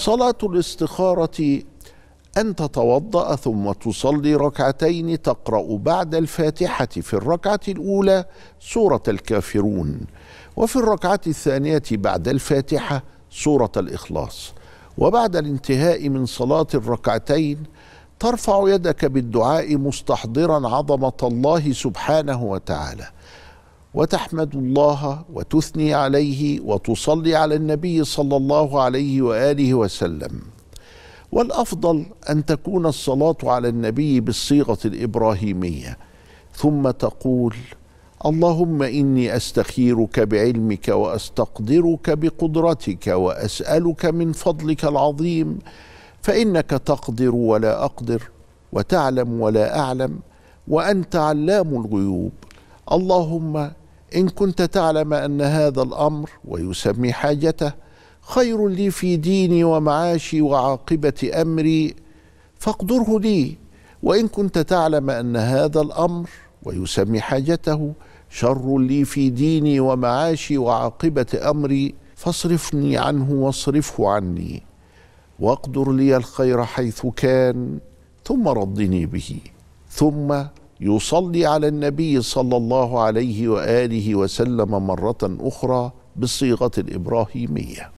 صلاة الاستخارة أن تتوضأ ثم تصلي ركعتين تقرأ بعد الفاتحة في الركعة الأولى سورة الكافرون وفي الركعة الثانية بعد الفاتحة سورة الإخلاص وبعد الانتهاء من صلاة الركعتين ترفع يدك بالدعاء مستحضرا عظمة الله سبحانه وتعالى وتحمد الله وتثني عليه وتصلي على النبي صلى الله عليه واله وسلم والافضل ان تكون الصلاه على النبي بالصيغه الابراهيميه ثم تقول اللهم اني استخيرك بعلمك واستقدرك بقدرتك واسالك من فضلك العظيم فانك تقدر ولا اقدر وتعلم ولا اعلم وانت علام الغيوب اللهم إن كنت تعلم أن هذا الأمر ويسمي حاجته خير لي في ديني ومعاشي وعاقبة أمري فاقدره لي وإن كنت تعلم أن هذا الأمر ويسمي حاجته شر لي في ديني ومعاشي وعاقبة أمري فاصرفني عنه واصرفه عني واقدر لي الخير حيث كان ثم ردني به ثم يصلي على النبي صلى الله عليه واله وسلم مره اخرى بالصيغه الابراهيميه